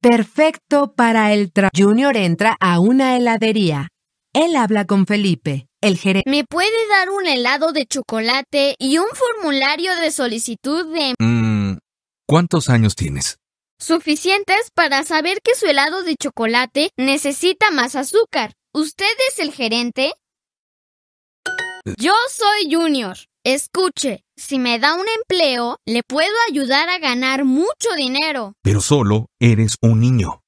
Perfecto para el trabajo. Junior entra a una heladería. Él habla con Felipe, el gerente. ¿Me puede dar un helado de chocolate y un formulario de solicitud de... Mmm... ¿Cuántos años tienes? Suficientes para saber que su helado de chocolate necesita más azúcar. ¿Usted es el gerente? Eh. Yo soy Junior. Escuche, si me da un empleo, le puedo ayudar a ganar mucho dinero. Pero solo eres un niño.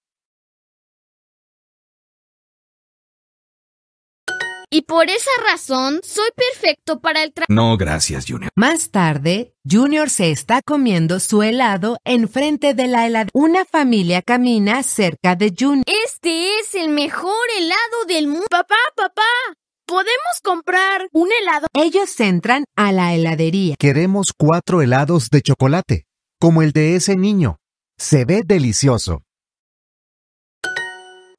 Y por esa razón, soy perfecto para el trabajo. No, gracias, Junior. Más tarde, Junior se está comiendo su helado enfrente de la heladera. Una familia camina cerca de Junior. Este es el mejor helado del mundo. Papá, papá, ¿Podemos comprar un helado? Ellos entran a la heladería. Queremos cuatro helados de chocolate, como el de ese niño. Se ve delicioso.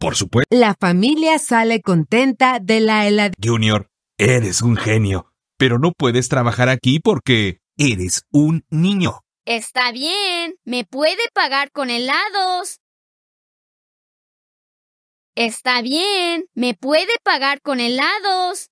Por supuesto. La familia sale contenta de la heladería. Junior, eres un genio, pero no puedes trabajar aquí porque eres un niño. Está bien, me puede pagar con helados. Está bien, me puede pagar con helados.